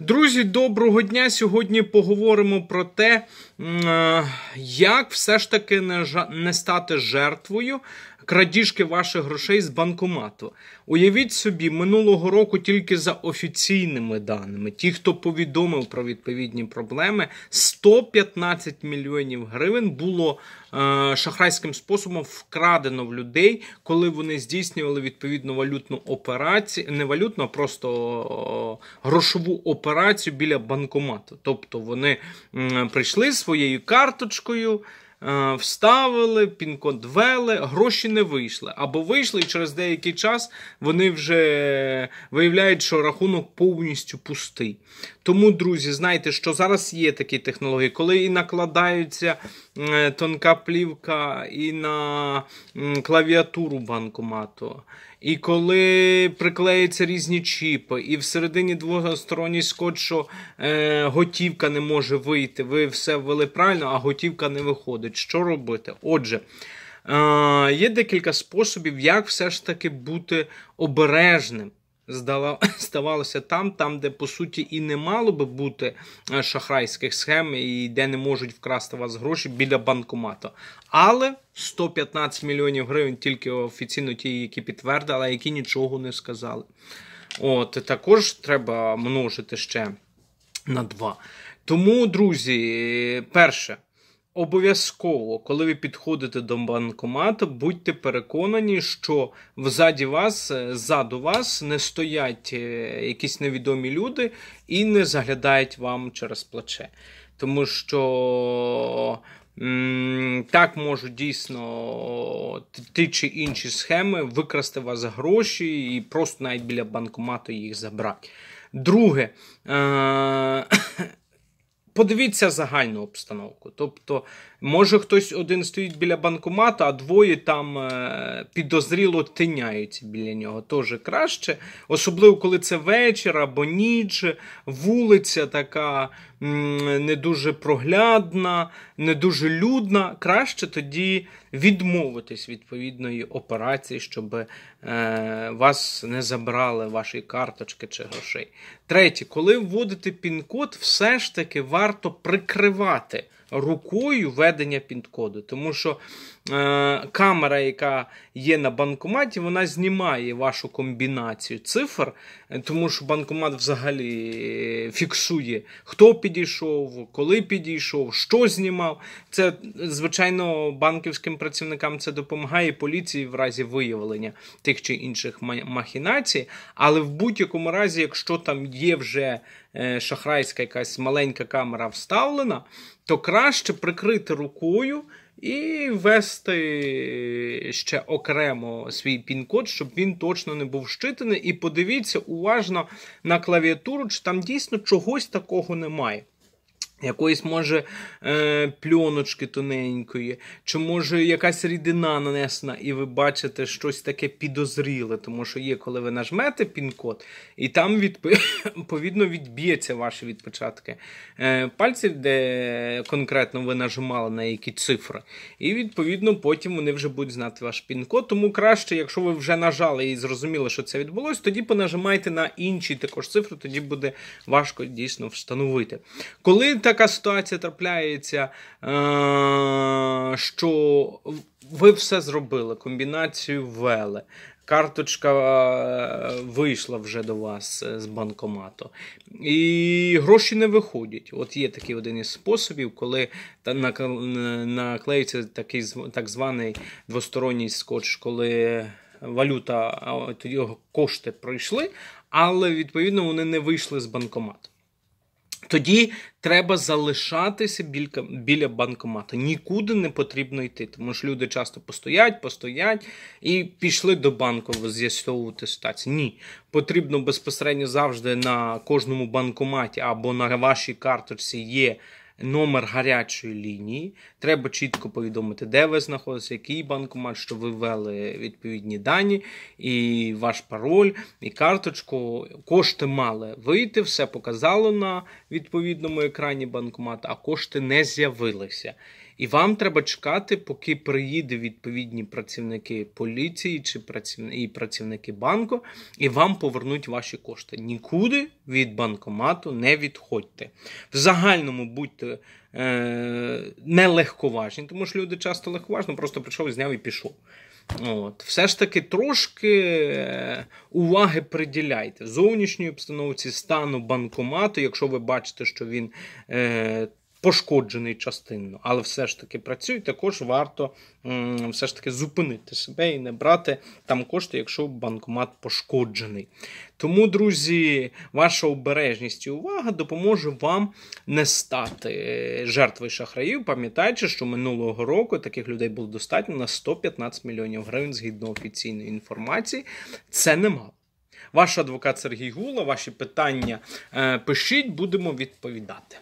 Друзі, доброго дня! Сьогодні поговоримо про те, е, як все ж таки не стати жертвою крадіжки ваших грошей з банкомату. Уявіть собі, минулого року тільки за офіційними даними, ті, хто повідомив про відповідні проблеми, 115 мільйонів гривень було е, шахрайським способом вкрадено в людей, коли вони здійснювали відповідну валютну операцію, не валютну, а просто е, грошову операцію біля банкомату. Тобто вони е, прийшли своєю карточкою. Е, вставили, пін-код ввели, гроші не вийшли. Або вийшли, і через деякий час вони вже виявляють, що рахунок повністю пустий. Тому, друзі, знайте, що зараз є такі технології, коли і накладається е, тонка плівка і на клавіатуру банкомату. І коли приклеються різні чіпи, і всередині двосторонній скотч, що е, готівка не може вийти. Ви все ввели правильно, а готівка не виходить значить, що робити. Отже, е, є декілька способів, як все ж таки бути обережним. Здавалося там, там, де по суті і не мало би бути е, шахрайських схем, і де не можуть вкрасти вас гроші біля банкомату. Але 115 мільйонів гривень тільки офіційно ті, які підтвердили, а які нічого не сказали. От також треба множити ще на два. Тому, друзі, перше. Обов'язково, коли ви підходите до банкомату, будьте переконані, що взаді вас, е, ззаду вас не стоять е, якісь невідомі люди і не заглядають вам через плече. Тому що так можуть дійсно ті чи інші схеми викрасти вас гроші і просто навіть біля банкомату їх забрати. Друге. Е подивіться загальну обстановку. Тобто Може, хтось один стоїть біля банкомата, а двоє там е, підозріло тиняються біля нього. Тоже краще. Особливо, коли це вечір або ніч, вулиця така не дуже проглядна, не дуже людна. Краще тоді відмовитись відповідної операції, щоб е, вас не забрали вашої карточки чи грошей. Третє, коли вводите пін-код, все ж таки варто прикривати рукою ведення пін-коду. Тому що е, камера, яка є на банкоматі, вона знімає вашу комбінацію цифр Е, тому що банкомат взагалі е, фіксує, хто підійшов, коли підійшов, що знімав. Це, звичайно, банківським працівникам це допомагає поліції в разі виявлення тих чи інших махінацій. Але в будь-якому разі, якщо там є вже е, шахрайська якась маленька камера вставлена, то краще прикрити рукою і ввести ще окремо свій пін-код, щоб він точно не був щитаний. І подивіться уважно на клавіатуру, чи там дійсно чогось такого немає. Якоїсь, може, е, пльоночки тоненької, чи може якась рідина нанесена, і ви бачите щось таке підозріле, тому що є, коли ви нажмете пін-код, і там відповідно відб'ється ваші відпечатки е, пальців, де конкретно ви нажимали на які цифри. І відповідно потім вони вже будуть знати ваш пін-код. Тому краще, якщо ви вже нажали і зрозуміли, що це відбулося, тоді понажимайте на інші також цифри, тоді буде важко дійсно встановити. Коли так така ситуація трапляється, е, що ви все зробили, комбінацію ввели. Карточка е, вийшла вже до вас е, з банкомату, і гроші не виходять. От є такий один із способів, коли наклеюється такий так званий двосторонній скотч, коли валюта тоді кошти пройшли, але відповідно вони не вийшли з банкомату. Тоді треба залишатися біля, біля банкомата. Нікуди не потрібно йти. Тому що люди часто постоять, постоять і пішли до банку з'ясовувати ситуацію. Ні, потрібно безпосередньо завжди на кожному банкоматі або на вашій карточці є номер гарячої лінії. Треба чітко повідомити, де ви знаходитеся, який банкомат, що ви ввели відповідні дані, і ваш пароль, і карточку. Кошти мали вийти, все показало на відповідному екрані банкомата, а кошти не з'явилися. І вам треба чекати, поки приїде відповідні працівники поліції чи працівники, і працівники банку, і вам повернуть ваші кошти. Нікуди від банкомату не відходьте. В загальному будьте е, не легковажні, тому що люди часто легковажно, просто прийшов зняв і пішов. От. Все ж таки трошки е, уваги приділяйте зовнішньої обстановці стану банкомату, якщо ви бачите, що він. Е, пошкоджений частинно, але все ж таки працює. Також варто все ж таки зупинити себе і не брати там кошти, якщо банкомат пошкоджений. Тому, друзі, ваша обережність і увага допоможе вам не стати е, жертвою шахраїв. пам'ятаючи, що минулого року таких людей було достатньо на 115 мільйонів гривень згідно офіційної інформації. Це немало. Ваш адвокат Сергій Гула, ваші питання е, пишіть, будемо відповідати.